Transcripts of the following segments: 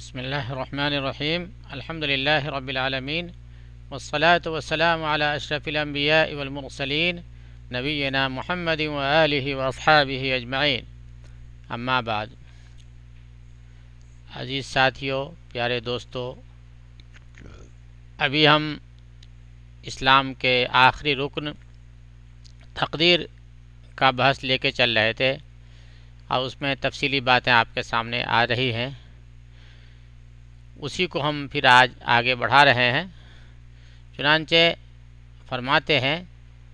बसमीम अल्हम्दुलिल्लाह रब्बिलआलमीन वस्सलातु वस्सलाम अला अशरफिल अम्बिया वल मुरसलीन नबीना मुहम्मद व आलिहि व अस्हाबिहि अजमाइन अम्मा बाद अजीज़ साथियों प्यारे दोस्तों अभी हम इस्लाम के आखिरी रुकन तकदीर का बहस लेके चल रहे थे और उसमें तफसीली बातें आपके सामने आ रही हैं उसी को हम फिर आज आगे बढ़ा रहे हैं चुनानचे फरमाते हैं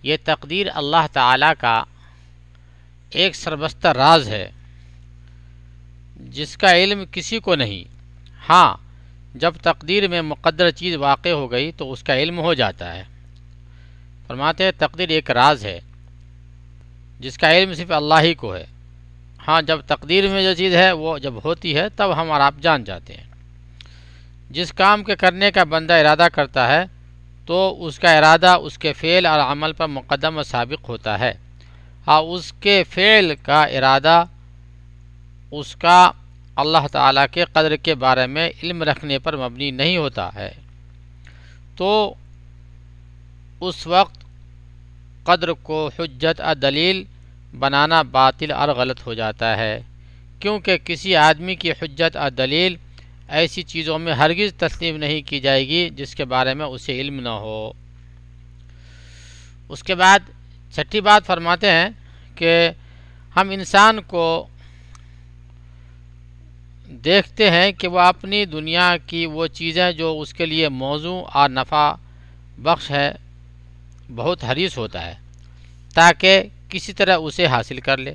ये तकदीर अल्लाह ताला का एक सरबस्ता राज है जिसका इल्म किसी को नहीं हाँ जब तकदीर में मुकद्र चीज़ वाक़ हो गई तो उसका इल्म हो जाता है फरमाते हैं तकदीर एक राज है जिसका इल्म सिर्फ अल्लाह ही को है हाँ जब तकदीर में जो चीज़ है वो जब होती है तब हम आप जान जाते हैं जिस काम के करने का बंदा इरादा करता है तो उसका इरादा उसके फ़ेल और अमल पर मुकदम व सबक होता है और उसके फ़ेल का इरादा उसका अल्लाह ताला के कदर के बारे में इल्म रखने पर मबनी नहीं होता है तो उस वक्त कदर को हजत और दलील बनाना बातिल और गलत हो जाता है क्योंकि किसी आदमी की हजत और दलील ऐसी चीज़ों में हरगिज़ तस्लीम नहीं की जाएगी जिसके बारे में उसे इल्म न हो उसके बाद छठी बात फरमाते हैं कि हम इंसान को देखते हैं कि वह अपनी दुनिया की वो चीज़ें जो उसके लिए मौजू और नफ़ा बख्श है बहुत हरीस होता है ताकि किसी तरह उसे हासिल कर ले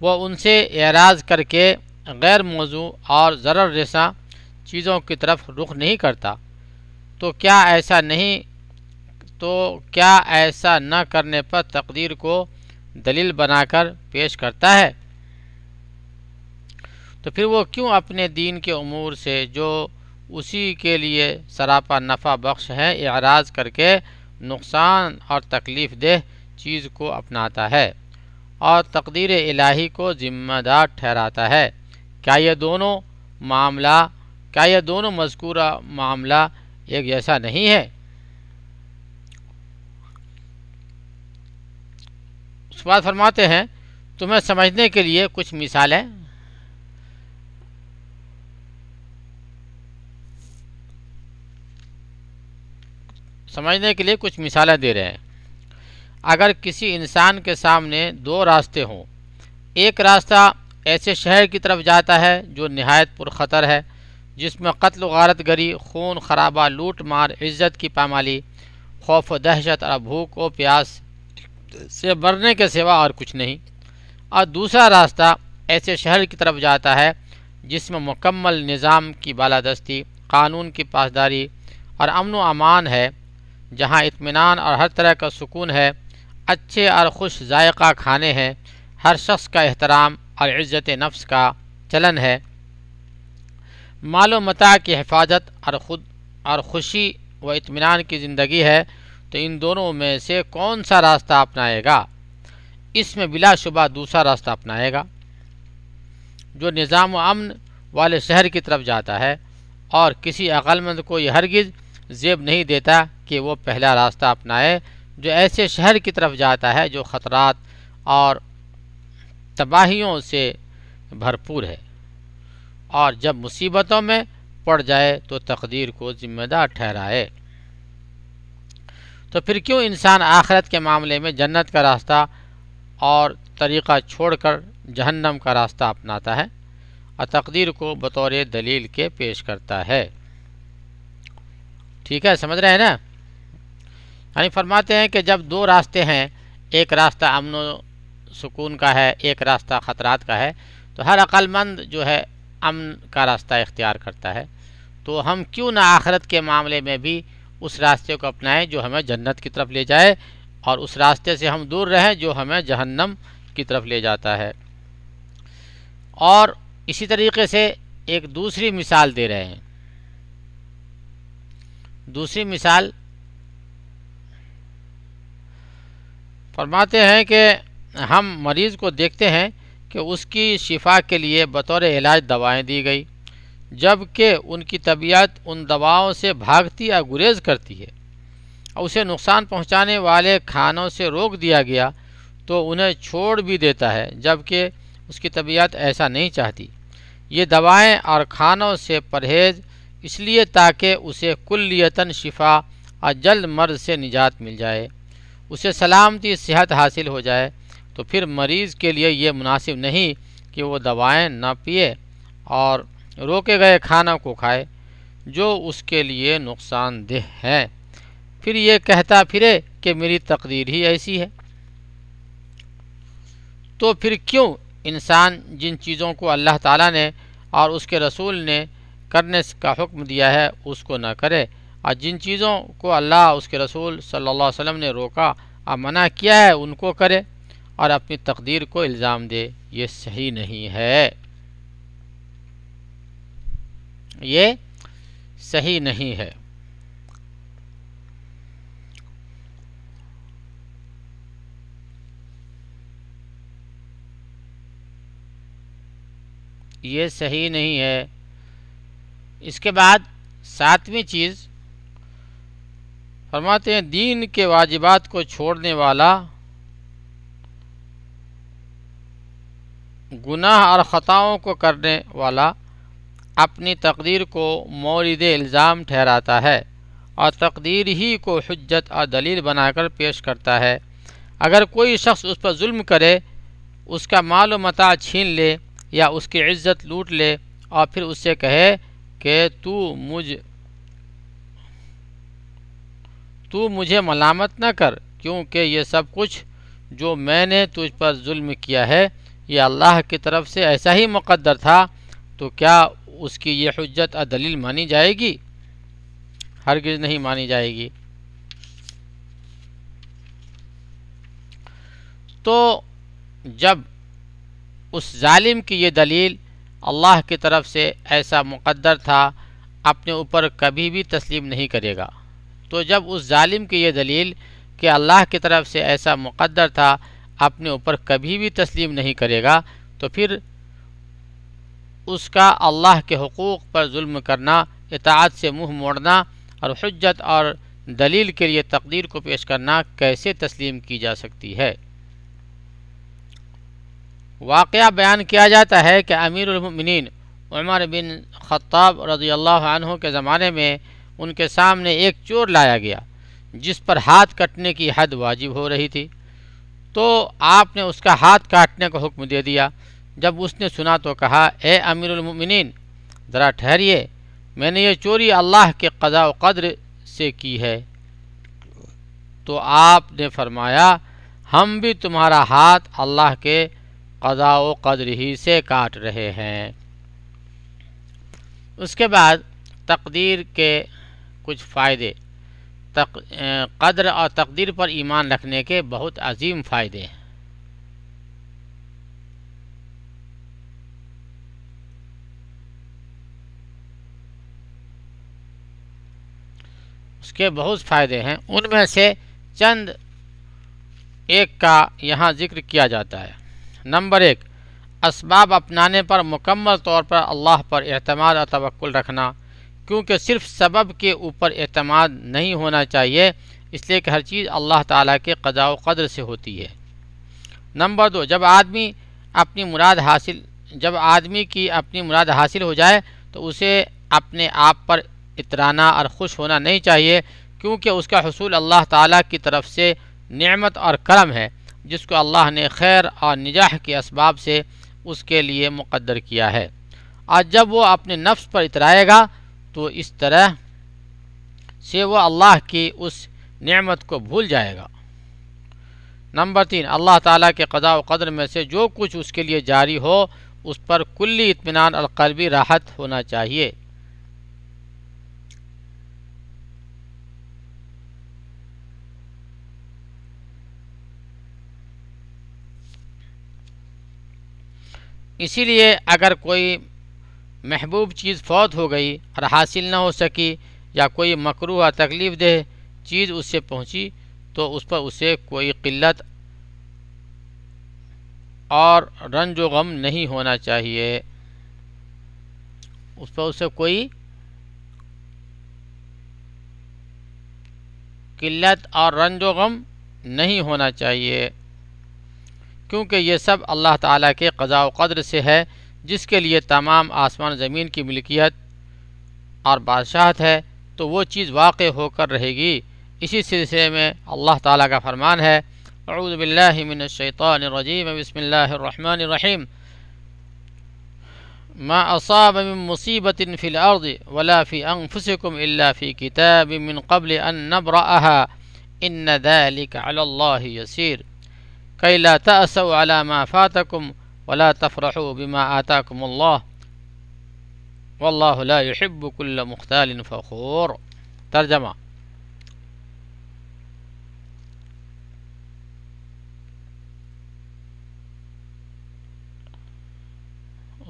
वो उनसे एराज करके गैर मौजू और ज़र रसा चीज़ों की तरफ रुख नहीं करता तो क्या ऐसा नहीं तो क्या ऐसा न करने पर तकदीर को दलील बनाकर पेश करता है तो फिर वो क्यों अपने दीन के अमूर से जो उसी के लिए सरापा नफ़ा बख्श है एराज करके नुकसान और तकलीफ़ देह चीज़ को अपनाता है और तकदीर इलाही को ज़िम्मेदार ठहराता है क्या ये दोनों मामला क्या यह दोनों मजकूर मामला एक जैसा नहीं है उस बात फरमाते हैं तुम्हें समझने के लिए कुछ मिसालें समझने के लिए कुछ मिसालें दे रहे हैं अगर किसी इंसान के सामने दो रास्ते हों एक रास्ता ऐसे शहर की तरफ जाता है जो नहायत पुरखतर है जिसमें कत्ल गारत गरी खून खराबा लूट मार इज़्ज़त की पामाली खौफ व दहशत और भूख व प्यास से मरने के सिवा और कुछ नहीं और दूसरा रास्ता ऐसे शहर की तरफ जाता है जिसमें मुकम्मल निज़ाम की बालादस्ती कानून की पासदारी और अमन अमान है जहाँ इतमान और हर तरह का सुकून है अच्छे और खुश जायका खाने हैं हर शख्स का एहतराम और इज़्ज़त नफ्स का चलन है माल मता की हिफाजत और खुद और खुशी व इतमान की ज़िंदगी है तो इन दोनों में से कौन सा रास्ता अपनाएगा इसमें बिलाशुबा दूसरा रास्ता अपनाएगा जो निज़ाम अमन वाले शहर की तरफ जाता है और किसी अकलमंद को यह हरगिज़ जेब नहीं देता कि वो पहला रास्ता अपनाए जो ऐसे शहर की तरफ जाता है जो ख़तरा और तबाहियों से भरपूर है और जब मुसीबतों में पड़ जाए तो तकदीर को जिम्मेदार ठहराए तो फिर क्यों इंसान आखिरत के मामले में जन्नत का रास्ता और तरीक़ा छोड़कर जहन्नम का रास्ता अपनाता है और तकदीर को बतौर दलील के पेश करता है ठीक है समझ रहे हैं ना यानी फरमाते हैं कि जब दो रास्ते हैं एक रास्ता अमन सुकून का है एक रास्ता ख़तरात का है तो हर अक्लमंद जो है अमन का रास्ता इख्तियार करता है तो हम क्यों ना आखरत के मामले में भी उस रास्ते को अपनाएं जो हमें जन्नत की तरफ ले जाए और उस रास्ते से हम दूर रहें जो हमें जहन्नम की तरफ ले जाता है और इसी तरीके से एक दूसरी मिसाल दे रहे हैं दूसरी मिसाल फरमाते हैं कि हम मरीज़ को देखते हैं कि उसकी शिफा के लिए बतौर इलाज दवाएं दी गई जबकि उनकी तबीयत उन दवाओं से भागती या गुरेज करती है और उसे नुकसान पहुंचाने वाले खानों से रोक दिया गया तो उन्हें छोड़ भी देता है जबकि उसकी तबीयत ऐसा नहीं चाहती ये दवाएं और खानों से परहेज़ इसलिए ताकि उसे कुल्लियतन शिफा और जल्द मर्ज से निजात मिल जाए उसे सलामती सेहत हासिल हो जाए तो फिर मरीज़ के लिए ये मुनासिब नहीं कि वो दवाएं ना पिए और रोके गए खाना को खाए जो उसके लिए नुकसानदेह है फिर ये कहता फिरे कि मेरी तकदीर ही ऐसी है तो फिर क्यों इंसान जिन चीज़ों को अल्लाह ताला ने और उसके रसूल ने करने का हुक्म दिया है उसको ना करे और जिन चीज़ों को अल्लाह उसके रसूल सल्लल्लाहु अलैहि वसल्लम ने रोका और मना किया है उनको करे और अपनी तकदीर को इल्ज़ाम दे ये सही नहीं है ये सही नहीं है ये सही नहीं है इसके बाद सातवीं चीज़ फरमाते हैं दीन के वाजिबात को छोड़ने वाला गुनाह और ख़ताओं को करने वाला अपनी तकदीर को मौरद इल्ज़ाम ठहराता है और तकदीर ही को हजत और दलील बनाकर पेश करता है अगर कोई शख्स उस पर जुल्म करे उसका माल मता छीन ले या उसकी इज्जत लूट ले और फिर उससे कहे कि तू मुझ तू मुझे मलामत न कर क्योंकि ये सब कुछ जो मैंने तुझ पर जुल्म किया है ये अल्लाह की तरफ से ऐसा ही मुकद्दर था तो क्या उसकी ये हजत दलील मानी जाएगी हरगिज़ नहीं मानी जाएगी तो जब उस जालिम की ये दलील अल्लाह की तरफ से ऐसा मुकद्दर था अपने ऊपर कभी भी तस्लीम नहीं करेगा तो जब उस जालिम की ये दलील कि अल्लाह की तरफ से ऐसा मुकद्दर था अपने ऊपर कभी भी तस्लीम नहीं करेगा तो फिर उसका अल्लाह के हकूक़ पर जुल्म करना इतात से मुँह मोड़ना और हजत और दलील के लिए तकदीर को पेश करना कैसे तस्लीम की जा सकती है वाक़ बयान किया जाता है कि अमीर उमिन उमर बिन ख़त्ताब रजी के ज़माने में उनके सामने एक चोर लाया गया जिस पर हाथ कटने की हद वाजिब हो रही थी तो आपने उसका हाथ काटने का हुक्म दे दिया जब उसने सुना तो कहा ए अमीरमिन ज़रा ठहरिए मैंने ये चोरी अल्लाह के व कद्र से की है तो आपने फरमाया हम भी तुम्हारा हाथ अल्लाह के व कद्र ही से काट रहे हैं उसके बाद तकदीर के कुछ फ़ायदे तक कदर और तकदीर पर ईमान रखने के बहुत अजीम फ़ायदे हैं उसके बहुत फ़ायदे हैं उनमें से चंद एक का यहाँ जिक्र किया जाता है नंबर एक इसबाब अपनाने पर मुकम्मल तौर पर अल्लाह पर अहतमाद और तवक्ल रखना क्योंकि सिर्फ सबब के ऊपर अतमाद नहीं होना चाहिए इसलिए कि हर चीज़ अल्लाह ताला के कदाव कदर से होती है नंबर दो जब आदमी अपनी मुराद हासिल जब आदमी की अपनी मुराद हासिल हो जाए तो उसे अपने आप पर इतराना और खुश होना नहीं चाहिए क्योंकि उसका हसूल अल्लाह ताला की तरफ से नेमत और करम है जिसको अल्लाह ने खैर और निजाह के इसबाब से उसके लिए मुकदर किया है और जब वो अपने नफ्स पर इतराएगा तो इस तरह से वो अल्लाह की उस नेमत को भूल जाएगा नंबर तीन अल्लाह ताला के कदा व कदर में से जो कुछ उसके लिए जारी हो उस पर कुल्ली इतमान और कलबी राहत होना चाहिए इसीलिए अगर कोई महबूब चीज़ फौत हो गई और हासिल न हो सकी या कोई मकरू या तकलीफ़ दे चीज़ उससे पहुंची तो उस पर उसे कोई किल्लत और रंज व गम नहीं होना चाहिए उस पर उसे कोई किल्लत और रंज व गम नहीं होना चाहिए क्योंकि ये सब अल्लाह ताला के कज़ा व कद्र से है जिसके लिए तमाम आसमान ज़मीन की मिलकियत और बादशाहत है तो वो चीज़ वाक़ होकर रहेगी इसी सिलसिले में अल्लाह ताला का फरमान है अरुदबिल्लिमिनशैतरजीम बसमीम मा असाब मुसीबत फ़िल अर्द वला फ़ी अंफुसकुम अल्ला फ़ी किताब मिन कबल अन नबरा इन दैलिक अल्लाह यसीर कई ला तसव अला मा फ़ातकुम آتاكم الله والله आता يحب كل مختال فخور तर्जमा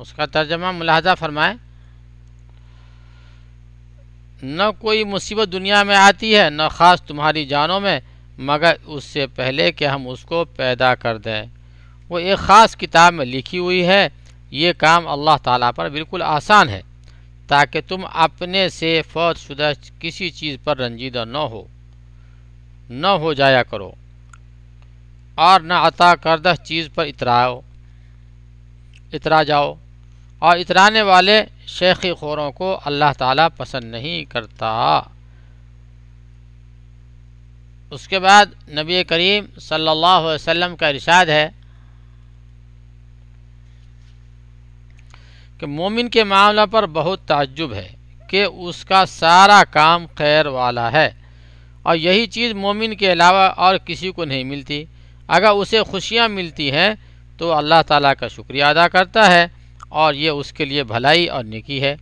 उसका तर्जमा मुलाजा फरमाएं न कोई मुसीबत दुनिया में आती है न ख़ास तुम्हारी जानों में मगर उससे पहले कि हम उसको पैदा कर दें वो एक ख़ास किताब में लिखी हुई है ये काम अल्लाह ताला पर बिल्कुल आसान है ताकि तुम अपने से फौज शुदा किसी चीज़ पर रंजीदा न हो न हो जाया करो और न अता करदा चीज़ पर इतराओ इतरा जाओ और इतराने वाले शेखी खोरों को अल्लाह ताला पसंद नहीं करता उसके बाद नबी करीम सल्लल्लाहु अलैहि वसल्लम का इरशाद है कि मोमिन के मामला पर बहुत ताज्जुब है कि उसका सारा काम खैर वाला है और यही चीज़ मोमिन के अलावा और किसी को नहीं मिलती अगर उसे खुशियाँ मिलती हैं तो अल्लाह ताला का शुक्रिया अदा करता है और ये उसके लिए भलाई और निकी है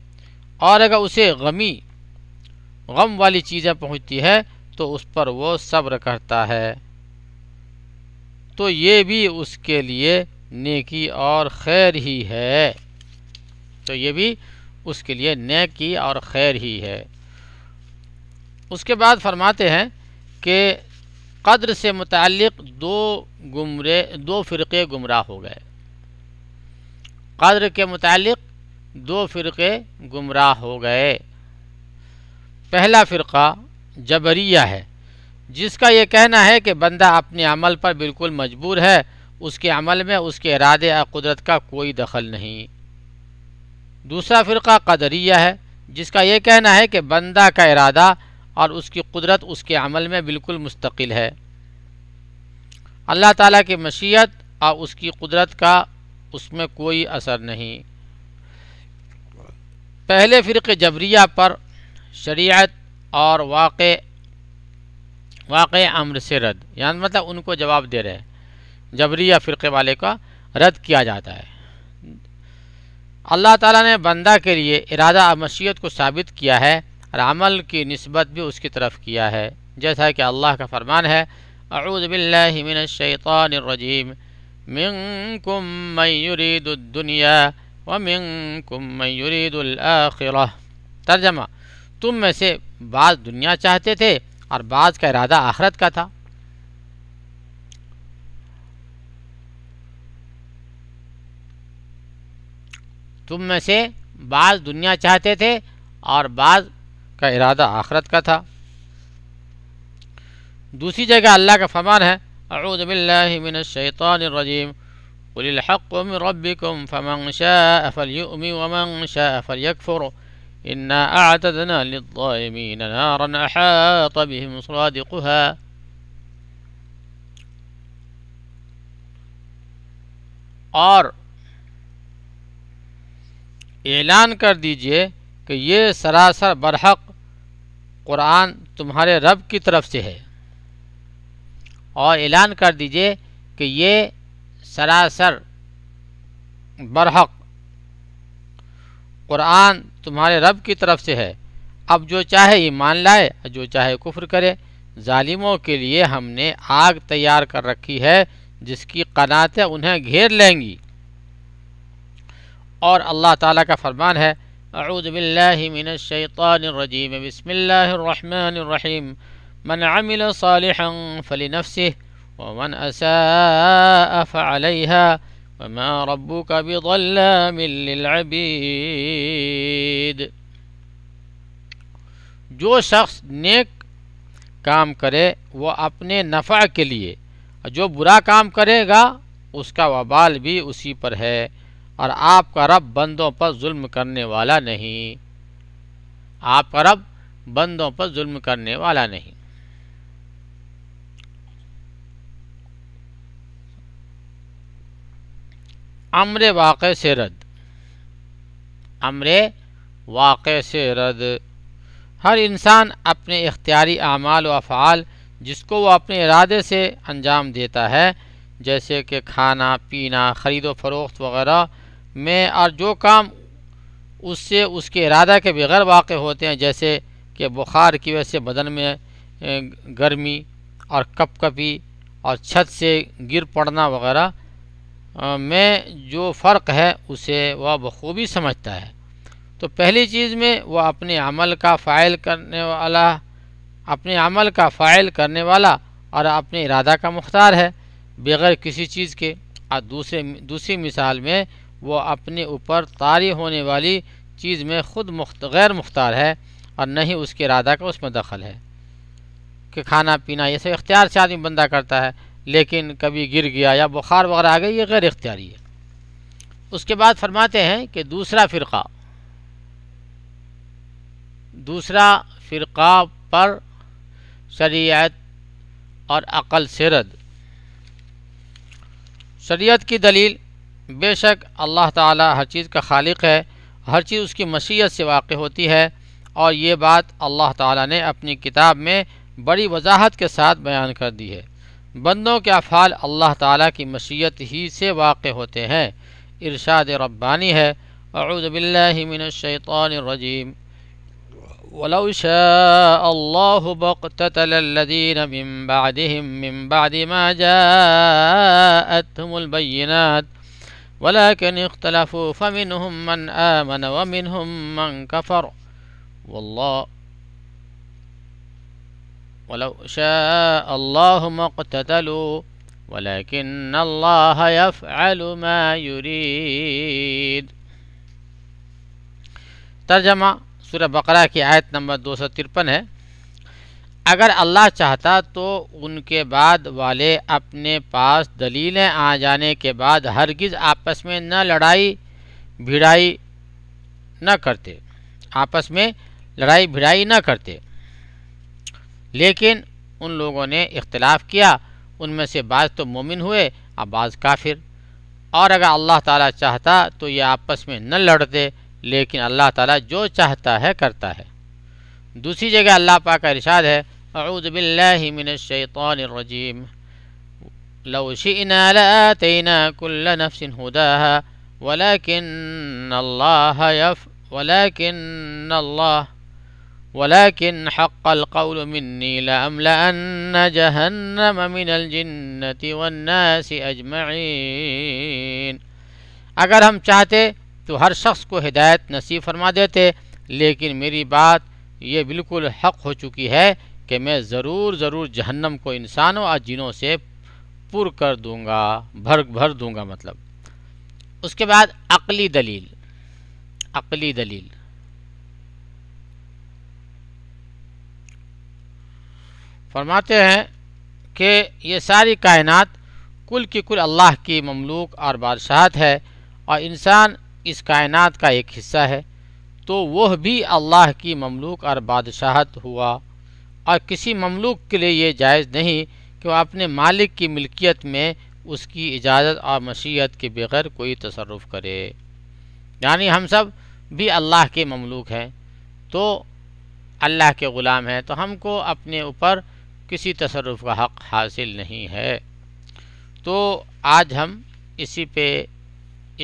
और अगर उसे गमी गम वाली चीज़ें पहुँचती है तो उस पर वो सब्र करता है तो ये भी उसके लिए नेकी और खैर ही है तो ये भी उसके लिए की और खैर ही है उसके बाद फरमाते हैं कि कद्र से मुतक़ दो गुमरे दो फ़िरक़े गुमराह हो गए कद्र के मुतक़ दो फ़िरक़े गुमराह हो गए पहला फ़िरका जबरिया है जिसका ये कहना है कि बंदा अपने अमल पर बिल्कुल मजबूर है उसके अमल में उसके इरादे और कुदरत का कोई दखल नहीं दूसरा फ़िरका कदरिया है जिसका ये कहना है कि बंदा का इरादा और उसकी कुदरत उसके अमल में बिल्कुल मुस्तकिल है अल्लाह ताला की मशीयत और उसकी कुदरत का उसमें कोई असर नहीं पहले फ़िर जबरिया पर शरीयत और वाक़ वाक़ अम्र से रद्द यानी मतलब उनको जवाब दे रहे हैं जबरिया फ़िरक़े वाले का रद्द किया जाता है अल्लाह ताला ने बंदा के लिए इरादा मशीयत को साबित किया है और अमल की नस्बत भी उसकी तरफ किया है जैसा कि अल्लाह का फरमान है मिंग कुम मयूरीदुनिया व कुम मयूरीदुल तर्जमा तुम में से बाद दुनिया चाहते थे और बाद का इरादा आखरत का था तुम में से बाज दुनिया चाहते थे और बाज का इरादा आखरत का था दूसरी जगह अल्लाह का फरमान है अरुदबिल्लाशैतरजीम कुलहक़म रबिकम फमंग शाह फलयुमी वमंग शाह फलयकफ़ुर इन्ना आतदना लिमीन नारन अहात बिहिम सवादिक़ुहा और ऐलान कर दीजिए कि ये सरासर बरहक कुरान तुम्हारे रब की तरफ से है और ऐलान कर दीजिए कि ये सरासर बरहक कुरान तुम्हारे रब की तरफ से है अब जो चाहे ईमान लाए जो चाहे कुफ्र करे ालिमों के लिए हमने आग तैयार कर रखी है जिसकी कनातें उन्हें घेर लेंगी और अल्लाह ताला का फरमान है अऊदबिल्लिमिनशैतानरजीम बसमीम मन अमिल सालह फली नफसी वमन असफ़लहा वमा रबू का बिल्लाबीद जो शख्स नेक काम करे वो अपने नफ़ा के लिए जो बुरा काम करेगा उसका वबाल भी उसी पर है और आपका रब बंदों पर जुल्म करने वाला नहीं आपका रब बंदों पर जुल्म करने वाला नहीं अमर वाक़ से रद्द अमर वाक़ से रद हर इंसान अपने इख्तियारी अमाल व अफ़ाल जिसको वो अपने इरादे से अंजाम देता है जैसे कि खाना पीना ख़रीदो फरोख्त वगैरह में और जो काम उससे उसके इरादा के बगैर वाक़ होते हैं जैसे कि बुखार की वजह से बदन में गर्मी और कपकपी और छत से गिर पड़ना वगैरह में जो फ़र्क है उसे वह बखूबी समझता है तो पहली चीज़ में वह अपने अमल का फ़ाइल करने वाला अपने अमल का फ़ाइल करने वाला और अपने इरादा का मुख्तार है बगैर किसी चीज़ के और दूसरे दूसरी मिसाल में वो अपने ऊपर तारी होने वाली चीज़ में ख़ुद मुख्त गैर मुख्तार है और न ही उसके इरादा का उसमें दखल है कि खाना पीना ये सब इख्तियार से आदमी बंदा करता है लेकिन कभी गिर गया या बुखार वगैरह आ गई ये गैर इख्तियारी है उसके बाद फरमाते हैं कि दूसरा फ़िरका दूसरा फ़िरका पर शरीयत और अक़ल से शरीत शरीयत की दलील बेशक अल्लाह ताला हर चीज़ का खालिक है हर चीज़ उसकी मसीहत से वाक़ होती है और ये बात अल्लाह ताला ने अपनी किताब में बड़ी वजाहत के साथ बयान कर दी है बंदों के अफ़ाल अल्लाह ताला की मसीहत ही से वाक़ होते हैं इरशाद रब्बानी है अरुदबिल्लिमिनशैतरजीम ولو شاء الله بقتتل الذين من بعدهم من بعد ما جاءتهم البينات ولكن اختلفوا فمنهم من آمن ومنهم من كفر والله ولو شاء الله ما اقتتلوا ولكن الله يفعل ما يريد ترجمة سورة بقرة کی آية آیت نمبر دو سو ترپن ہے अगर अल्लाह चाहता तो उनके बाद वाले अपने पास दलीलें आ जाने के बाद हरगिज़ आपस में न लड़ाई भिड़ाई न करते आपस में लड़ाई भिड़ाई न करते लेकिन उन लोगों ने इख्तलाफ किया उनमें से बाज़ तो मोमिन हुए और बाज़ काफिर और अगर अल्लाह ताला चाहता तो ये आपस में न लड़ते लेकिन अल्लाह ताला जो चाहता है करता है दूसरी जगह अल्लाह पा का इरशाद है अऊदबिल्लिमिनशैतरजीम लौशिना लतना कुल्ल नफसिन हुदाहा वलाकिन अल्लाह यफ वलाकिन अल्लाह वलाकिन हक़ अलक़ौल मिन्नी लअमलअन्न जहन्नम मिनल जिन्नति वन्नासि अजमईन अगर हम चाहते तो हर शख्स को हिदायत नसीब फरमा देते लेकिन मेरी बात ये बिल्कुल हक हो चुकी है कि मैं ज़रूर ज़रूर जहन्नम को इंसानों और जिनों से पुर कर दूंगा भर भर दूंगा मतलब उसके बाद अकली दलील अकली दलील फरमाते हैं कि ये सारी कायनात कुल की कुल अल्लाह की ममलूक और बादशाहत है और इंसान इस कायनात का एक हिस्सा है तो वह भी अल्लाह की ममलूक और बादशाहत हुआ और किसी ममलूक के लिए ये जायज़ नहीं कि वह अपने मालिक की मिल्कियत में उसकी इजाज़त और मशीयत के बगैर कोई तसरफ़ करे यानी हम सब भी अल्लाह के ममलूक हैं तो अल्लाह के ग़ुलाम हैं तो हमको अपने ऊपर किसी तसरफ़ का हक़ हासिल नहीं है तो आज हम इसी पे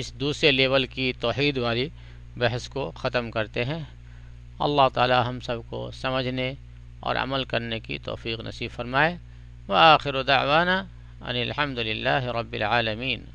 इस दूसरे लेवल की तोहद वाली बहस को ख़त्म करते हैं अल्लाह ताला हम सबको समझने और अमल करने की तोफ़ी नसीब फरमाए व आखिर दावाना अनिलहमदिल्ला रबालमीन